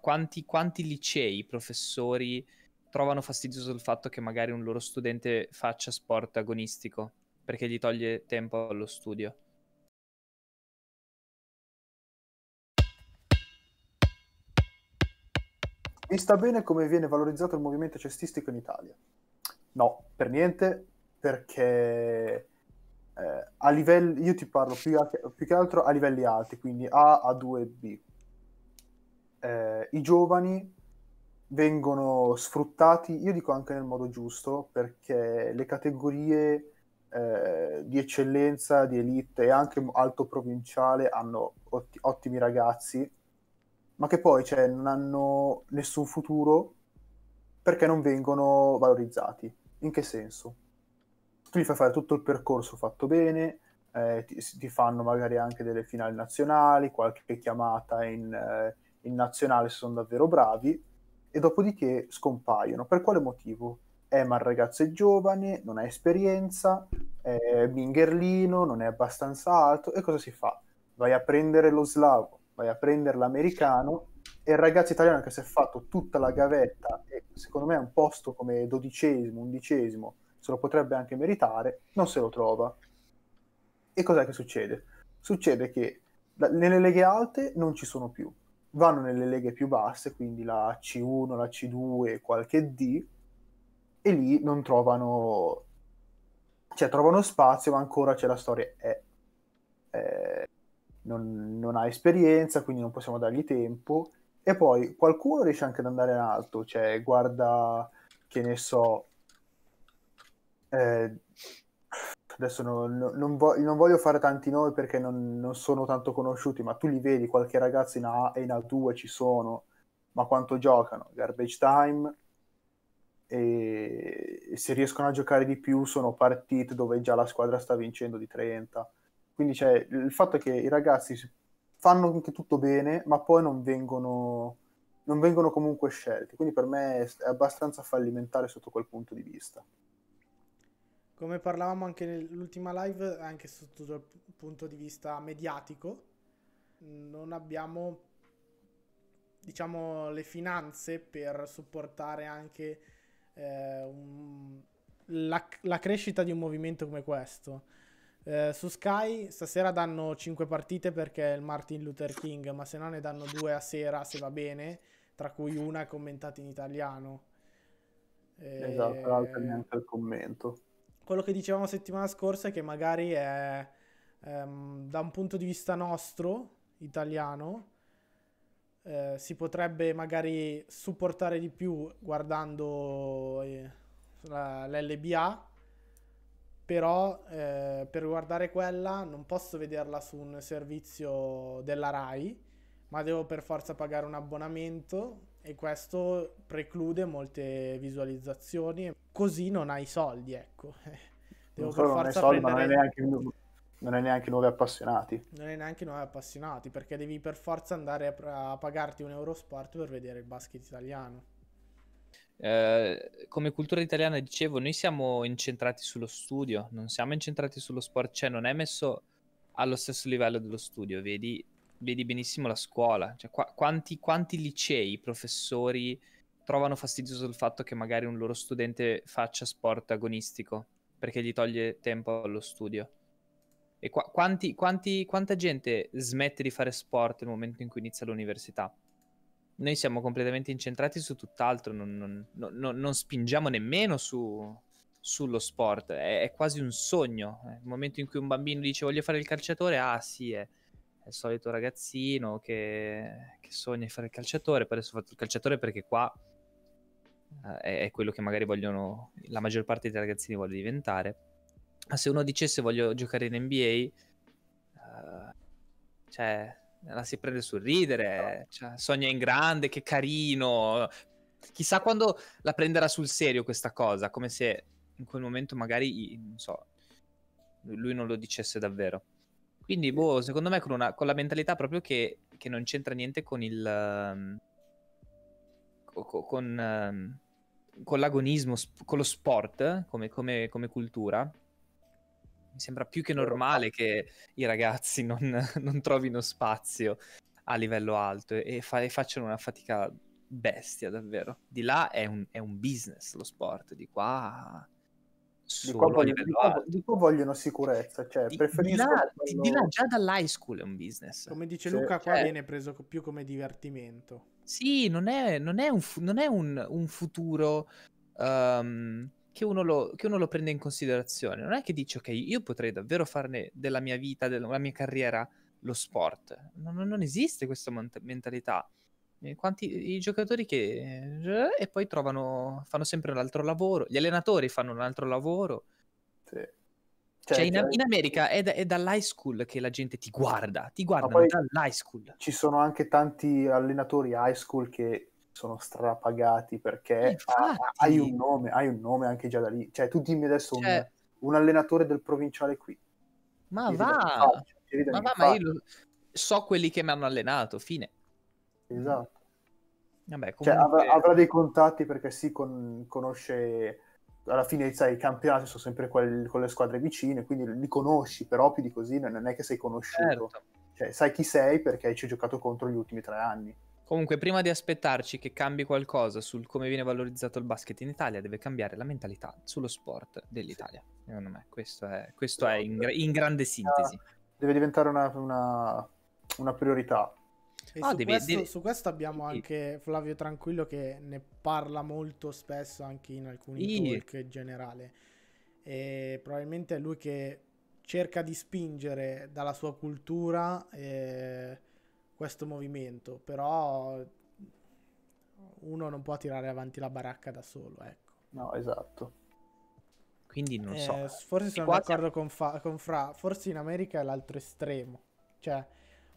quanti, quanti licei, professori trovano fastidioso il fatto che magari un loro studente faccia sport agonistico perché gli toglie tempo allo studio. sta bene come viene valorizzato il movimento cestistico in Italia? No, per niente, perché eh, a livelli, io ti parlo più, più che altro a livelli alti, quindi A, A2, B eh, i giovani vengono sfruttati, io dico anche nel modo giusto, perché le categorie eh, di eccellenza, di elite e anche alto provinciale hanno otti- ottimi ragazzi, ma che poi cioè, non hanno nessun futuro perché non vengono valorizzati. In che senso? Tu gli fai fare tutto il percorso fatto bene, eh, ti, ti, fanno magari anche delle finali nazionali, qualche chiamata in... Eh, in nazionale sono davvero bravi e dopodiché scompaiono. Per quale motivo? Eh, ma il ragazzo è giovane, non ha esperienza, è mingherlino, non è abbastanza alto e cosa si fa? Vai a prendere lo slavo, vai a prendere l'americano e il ragazzo italiano che si è fatto tutta la gavetta e secondo me è un posto come dodicesimo, undicesimo, se lo potrebbe anche meritare, non se lo trova. E cos'è che succede? Succede che nelle leghe alte non ci sono più, vanno nelle leghe più basse, quindi la C1, la C2 qualche D, e lì non trovano, cioè trovano spazio, ma ancora c'è la storia, è, è, non, non, ha esperienza, quindi non possiamo dargli tempo. E poi qualcuno riesce anche ad andare in alto, cioè guarda, che ne so, eh, adesso non, non, voglio, non, voglio fare tanti nomi perché non, non, sono tanto conosciuti, ma tu li vedi, qualche ragazzo in A e in A2 ci sono, ma quanto giocano? Garbage time e, se riescono a giocare di più sono partite dove già la squadra sta vincendo di 30. Quindi cioè, il fatto è che i ragazzi fanno anche tutto bene, ma poi non vengono, vengono comunque scelti. Quindi per me è abbastanza fallimentare sotto quel punto di vista come parlavamo anche nell'ultima live, anche sotto il punto di vista mediatico, non abbiamo diciamo le finanze per supportare anche eh, un, la, la, crescita di un movimento come questo. Eh, su Sky stasera danno 5 partite perché è il Martin Luther King, ma se no ne danno 2 a sera se va bene, tra cui una è commentata in italiano. E... Esatto, l'altra eh, neanche il commento quello che dicevamo settimana scorsa è che magari è, ehm, da un punto di vista nostro, italiano, eh, si potrebbe magari supportare di più guardando eh, l'LBA, però eh, per guardare quella non posso vederla su un servizio della RAI ma devo per forza pagare un abbonamento e questo preclude molte visualizzazioni. Così non hai soldi, ecco. Devo non per forza soldi, prendere... non hai neanche non è neanche nuovi appassionati. Non è neanche nuovi appassionati, perché devi per forza andare a, a pagarti un Eurosport per vedere il basket italiano. Eh, come cultura italiana, dicevo, noi siamo incentrati sullo studio, non siamo incentrati sullo sport, cioè non è messo allo stesso livello dello studio, vedi vedi benissimo la scuola. Cioè, qua, quanti, quanti, licei, professori trovano fastidioso il fatto che magari un loro studente faccia sport agonistico perché gli toglie tempo allo studio? E qua, quanti, quanti, quanta gente smette di fare sport nel momento in cui inizia l'università? Noi siamo completamente incentrati su tutt'altro, non, non, non, non spingiamo nemmeno su, sullo sport, è, è, quasi un sogno. Nel eh, momento in cui un bambino dice voglio fare il calciatore, ah sì, è è il solito ragazzino che, che sogna di fare il calciatore, poi adesso ho fatto il calciatore perché qua eh, è quello che magari vogliono, la maggior parte dei ragazzini vuole diventare. Ma se uno dicesse voglio giocare in NBA, eh, cioè la si prende sul ridere, no. cioè, sogna in grande, che carino. Chissà quando la prenderà sul serio questa cosa, come se in quel momento magari, non so, lui non lo dicesse davvero. Quindi, boh, secondo me con, una, con la mentalità proprio che, che, non c'entra niente con il... Ehm, con... con, ehm, con l'agonismo, con lo sport come, come, come cultura, mi sembra più che normale che i ragazzi non, non trovino spazio a livello alto e, fa, e, facciano una fatica bestia davvero. Di là è un, è un business lo sport, di qua di qua, vogliono, di, qua, di qua, vogliono, sicurezza, cioè di, preferiscono... Là, quello... Di là, già dall'high school è un business. Come dice sì, Luca, qua cioè viene preso più come divertimento. Sì, non è, non è, un, non è un, un, futuro um, che, uno lo, che, uno lo, prende in considerazione. Non è che dici, ok, io potrei davvero farne della mia vita, della mia carriera, lo sport. Non, non esiste questa mentalità. Eh, quanti, I giocatori che... Eh, e poi trovano, fanno sempre un altro lavoro, gli allenatori fanno un altro lavoro. Sì. Cioè, cioè in, in, America è, da, è, dall'high school che la gente ti guarda, ti guardano dall'high school. Ci sono anche tanti allenatori high school che sono strapagati perché Infatti... hai, un nome, hai un nome anche già da lì. Cioè, tu dimmi adesso cioè... un, un, allenatore del provinciale qui. Ma va, ma, va ma io so quelli che mi hanno allenato, fine. Esatto. Vabbè, comunque... cioè, avrà, avrà, dei contatti perché si sì, con, conosce alla fine sai, i campionati sono sempre quelli, con le squadre vicine, quindi li conosci, però più di così non è che sei conosciuto. Certo. Cioè, sai chi sei perché ci hai giocato contro gli ultimi tre anni. Comunque, prima di aspettarci che cambi qualcosa sul come viene valorizzato il basket in Italia, deve cambiare la mentalità sullo sport dell'Italia. Sì. Secondo me, questo è, questo sì, è esatto. in, in, grande sintesi. Deve diventare una, una, una priorità Ah, su, devi, questo, devi... su, questo, abbiamo anche Flavio Tranquillo che ne parla molto spesso anche in alcuni I... talk in generale. E probabilmente è lui che cerca di spingere dalla sua cultura eh, questo movimento, però uno non può tirare avanti la baracca da solo, ecco. No, esatto. Quindi non eh, so. Forse eh, sono quasi... d'accordo con, fa- con Fra, forse in America è l'altro estremo, cioè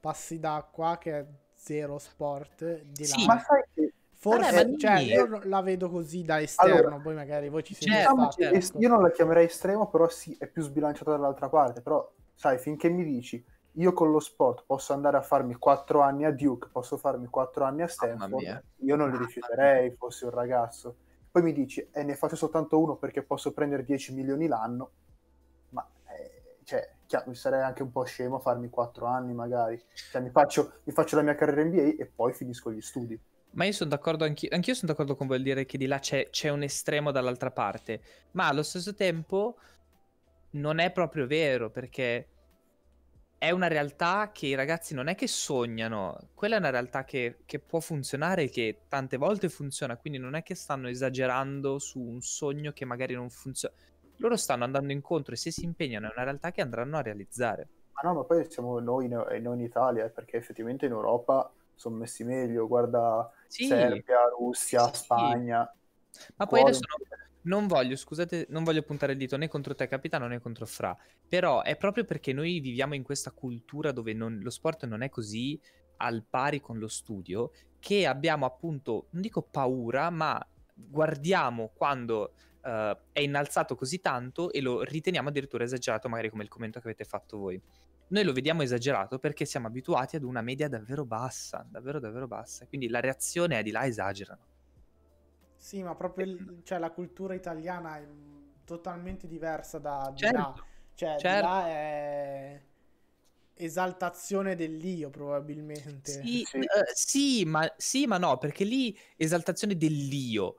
passi da qua che è zero sport di là. Sì, ma sai che... Forse Vabbè, cioè, io la vedo così da esterno, allora, poi magari voi ci siete certo, diciamo certo. Io non la chiamerei estremo, però sì, è più sbilanciata dall'altra parte. Però, sai, finché mi dici io con lo sport posso andare a farmi quattro anni a Duke, posso farmi quattro anni a Stanford, io non li ah, rifiuterei fossi un ragazzo. Poi mi dici, e eh, ne faccio soltanto uno perché posso prendere 10 milioni l'anno, ma eh, cioè, chiaro, sarei anche un po' scemo a farmi quattro anni magari, cioè mi faccio, mi faccio la mia carriera NBA e poi finisco gli studi. Ma io sono d'accordo anch'io, anch'io sono d'accordo con voi a dire che di là c'è, c'è, un estremo dall'altra parte, ma allo stesso tempo non è proprio vero perché è una realtà che i ragazzi non è che sognano, quella è una realtà che, che può funzionare, e che tante volte funziona, quindi non è che stanno esagerando su un sogno che magari non funziona loro stanno andando incontro e se si impegnano è una realtà che andranno a realizzare. Ma no, ma poi siamo noi in, non in Italia, eh, perché effettivamente in Europa sono messi meglio, guarda sì. Serbia, Russia, sì. Spagna. Ma poi adesso no, non voglio, scusate, non voglio puntare il dito né contro te capitano né contro Fra, però è proprio perché noi viviamo in questa cultura dove non, lo sport non è così al pari con lo studio che abbiamo appunto, non dico paura, ma guardiamo quando uh, è innalzato così tanto e lo riteniamo addirittura esagerato, magari come il commento che avete fatto voi. Noi lo vediamo esagerato perché siamo abituati ad una media davvero bassa, davvero davvero bassa, quindi la reazione è di là esagerano. Sì, ma proprio il, eh. cioè, la cultura italiana è totalmente diversa da, certo, cioè, certo, là. Cioè, certo. da è esaltazione dell'io probabilmente. Sì, sì. Uh, sì, ma, sì, ma no, perché lì esaltazione dell'io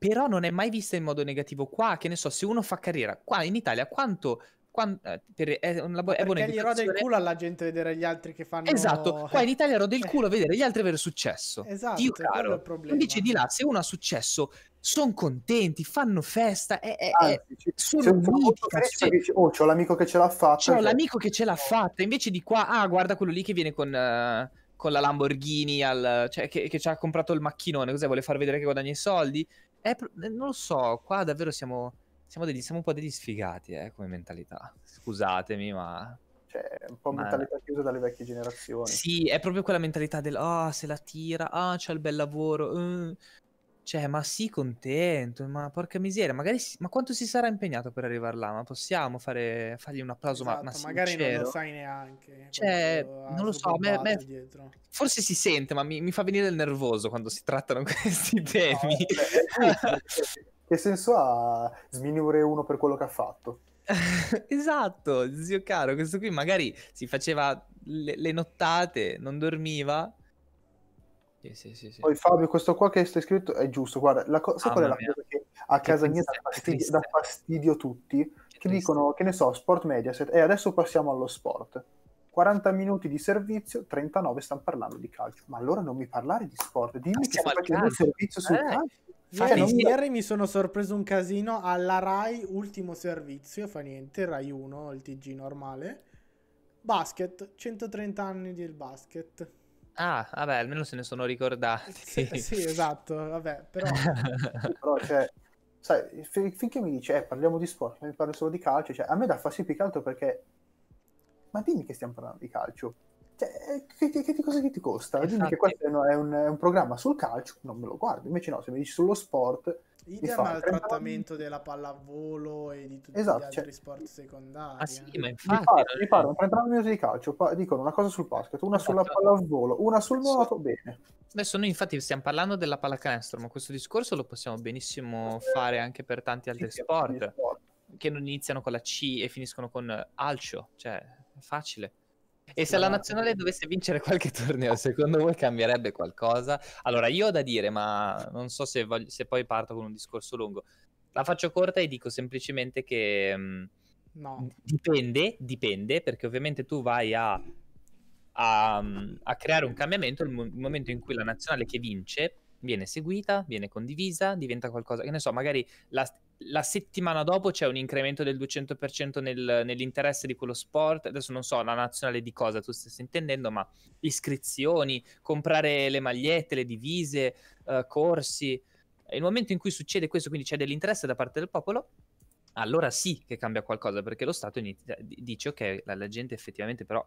però non è mai vista in modo negativo. Qua, che ne so, se uno fa carriera, qua in Italia quanto quando, eh, per, eh, è, una, bo- è buona gli rode il culo alla gente vedere gli altri che fanno esatto qua in Italia rode il eh. culo a vedere gli altri avere successo esatto Dio caro invece di là se uno ha successo sono contenti fanno festa è, è, Anzi, c- sono mitica, cioè, oh c'ho l'amico che ce l'ha fatta c'ho cioè. l'amico che ce l'ha fatta invece di qua ah guarda quello lì che viene con uh, con la Lamborghini al, cioè, che, che, ci ha comprato il macchinone, cos'è? Vuole far vedere che guadagna i soldi? È, eh, non lo so, qua davvero siamo, siamo, degli, siamo un po' degli sfigati eh, come mentalità. Scusatemi, ma cioè, un po' mentalità chiusa dalle vecchie generazioni. Sì, è proprio quella mentalità del ah, oh, se la tira, ah, oh, c'ha il bel lavoro, uh, cioè, ma sì, contento, ma porca miseria, magari si, ma quanto si sarà impegnato per arrivare là? Ma possiamo fare, fargli un applauso? Esatto, ma, ma esatto, magari sincero. non lo sai neanche. Cioè, non lo so, me, me, forse si sente, ma mi, mi, fa venire il nervoso quando si trattano questi temi. No, eh, che senso ha sminuire uno per quello che ha fatto? esatto, zio caro, questo qui magari si faceva le, le nottate, non dormiva sì, sì, sì, sì, Poi Fabio, questo qua che sta scritto è giusto. Guarda, la co- sai ah, qual è la mia. cosa che a che casa mia dà fastidio, dà fastidio tutti? Che, che dicono, che ne so, Sport Mediaset. E eh, adesso passiamo allo sport. 40 minuti di servizio, 39 stanno parlando di calcio. Ma allora non mi parlare di sport, dimmi che stai facendo un servizio sul eh. calcio. Cioè, ieri, cioè, ieri mi... mi sono sorpreso un casino alla Rai, ultimo servizio, fa niente, Rai 1, il TG normale. Basket, 130 anni del basket. Ah, vabbè, almeno se ne sono ricordati. Sì, sì esatto, vabbè, però... però cioè, sai, finché mi dice, eh, parliamo di sport, mi parlo solo di calcio, cioè, a me dà fastidio più che altro perché... Ma dimmi che stiamo parlando di calcio. Cioè, eh, che, che, che cosa che ti costa? Dimmi che esatto. questo è un, è un programma sul calcio, non me lo guardo. Invece no, se mi dici sullo sport Idem al trattamento anni. della pallavolo e di tutti esatto, gli altri cioè, sport secondari. Ah sì, eh. ma infatti... Mi eh. parlano 30 minuti di calcio, pa- dicono una cosa sul basket, una sulla esatto. sulla pallavolo, una sul nuoto, sì. bene. Adesso noi infatti stiamo parlando della pallacanestro, ma questo discorso lo possiamo benissimo fare anche per tanti altri sì, sport, sport, che non iniziano con la C e finiscono con alcio, cioè è facile. E se la esatto. nazionale dovesse vincere qualche torneo, secondo voi cambierebbe qualcosa? Allora, io ho da dire, ma non so se, voglio, se poi parto con un discorso lungo. La faccio corta e dico semplicemente che mh, mm, no. dipende, dipende, perché ovviamente tu vai a, a, mm, a creare un cambiamento nel mo- momento in cui la nazionale che vince viene seguita, viene condivisa, diventa qualcosa che ne so, magari la, la settimana dopo c'è un incremento del 200% nel, nell'interesse di quello sport. Adesso non so la nazionale di cosa tu stessi intendendo, ma iscrizioni, comprare le magliette, le divise, eh, corsi. Nel momento in cui succede questo, quindi c'è dell'interesse da parte del popolo, allora sì che cambia qualcosa perché lo Stato inizia, dice ok, la, la gente effettivamente però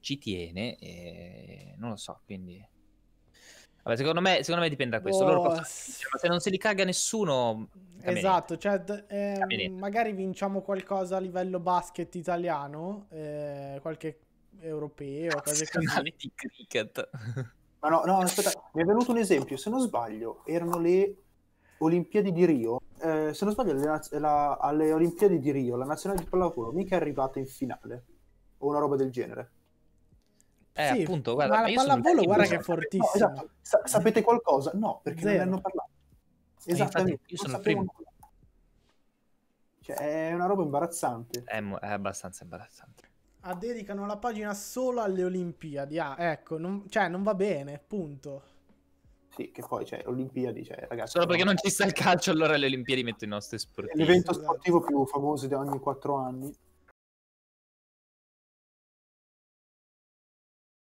ci tiene e non lo so, quindi Vabbè, secondo me, secondo me dipende da questo. Oh, possono... se non se li caga nessuno. Esatto, cioè, eh, magari vinciamo qualcosa a livello basket italiano, eh, qualche europeo, cose così. di cricket. Ma no, no, aspetta, mi è venuto un esempio. Se non sbaglio, erano le Olimpiadi di Rio. Eh, se non sbaglio, la, la, alle Olimpiadi di Rio, la nazionale di pallavolo mica è arrivata in finale o una roba del genere. Eh, sì, appunto, guarda, ma la pallavolo guarda che è fortissima. No, esatto. Sa- sapete qualcosa? No, perché Zero. non ne hanno parlato. Eh, Esattamente. io sono il primo. Cioè, è una roba imbarazzante. È, mo- è abbastanza imbarazzante. Ah, dedicano la pagina solo alle Olimpiadi. Ah, ecco, non, cioè, non va bene, punto. Sì, che poi, cioè, Olimpiadi, cioè, ragazzi... Solo perché non ci sta il calcio, allora le Olimpiadi mettono i nostri sportivi. L'evento esatto. sportivo più famoso di ogni quattro anni.